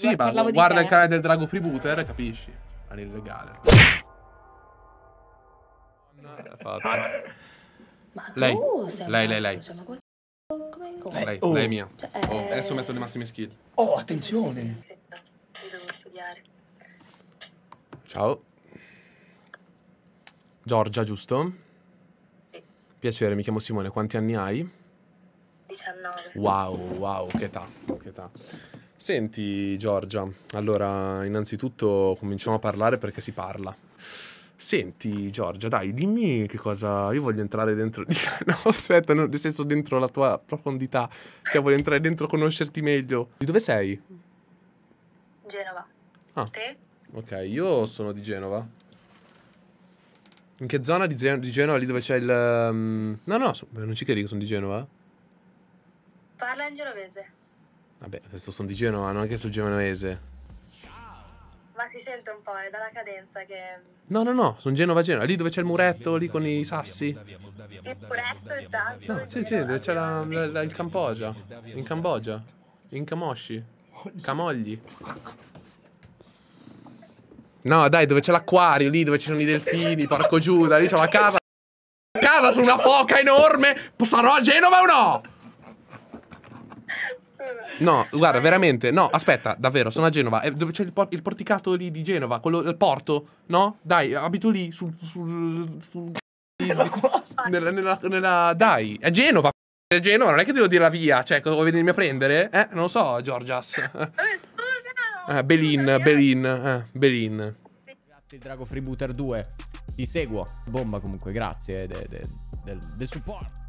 Sì, ma guarda il canale eh. del Drago Freebooter, capisci? Ma È illegale. Ma lei. tu sei lei, lei, lei. come... Eh, come... Lei, oh. lei è mia. Cioè, oh. Eh, adesso metto le massime skill. Oh, attenzione! Ciao. Giorgia, giusto? Sì. Piacere, mi chiamo Simone. Quanti anni hai? 19. Wow, wow, che età, che età. Senti Giorgia, allora innanzitutto cominciamo a parlare perché si parla. Senti Giorgia, dai, dimmi che cosa... Io voglio entrare dentro... No, aspetta, no, nel senso dentro la tua profondità. Cioè, voglio entrare dentro, conoscerti meglio. Di dove sei? Genova. Ah. Te? Ok, io sono di Genova. In che zona di, Gen- di Genova? Lì dove c'è il... Um... No, no, so... non ci credi che sono di Genova? Parla in genovese. Vabbè, questo sono di Genova, non è che sul genovese. Ma si sente un po', è dalla cadenza che... No, no, no, sono Genova Genova, lì dove c'è il muretto, lì con i sassi. Il muretto intanto. No, sì, sì, dove c'è la, la, la, il Cambogia. In Cambogia. In Camosci. Camogli. No, dai, dove c'è l'acquario, lì dove ci sono i delfini, Porco Giuda, lì c'è la casa. Casa su una foca enorme. Sarò a Genova o no? No, guarda, veramente, no, aspetta, davvero, sono a Genova. Eh, dove c'è il, por il, porticato lì di Genova, quello, il porto, no? Dai, abito lì, sul... sul, sul nella, nella, nella, nella, Dai, è Genova. È Genova, non è che devo dire la via, cioè, vuoi venirmi a prendere? Eh, non lo so, Giorgias. Eh, eh. eh, Belin, Belin, eh, Belin. Grazie, Drago Freebooter 2. Ti seguo. Bomba comunque, grazie del de, de, de supporto.